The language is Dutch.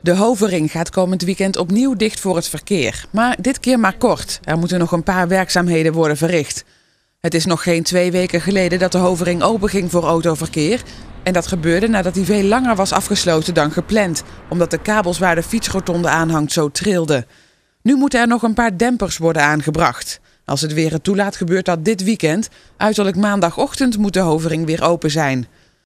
De Hovering gaat komend weekend opnieuw dicht voor het verkeer. Maar dit keer maar kort. Er moeten nog een paar werkzaamheden worden verricht. Het is nog geen twee weken geleden dat de Hovering openging voor autoverkeer. En dat gebeurde nadat hij veel langer was afgesloten dan gepland, omdat de kabels waar de fietsrotonde aanhangt zo trilden. Nu moeten er nog een paar dempers worden aangebracht. Als het weer het toelaat, gebeurt dat dit weekend. Uiterlijk maandagochtend moet de Hovering weer open zijn.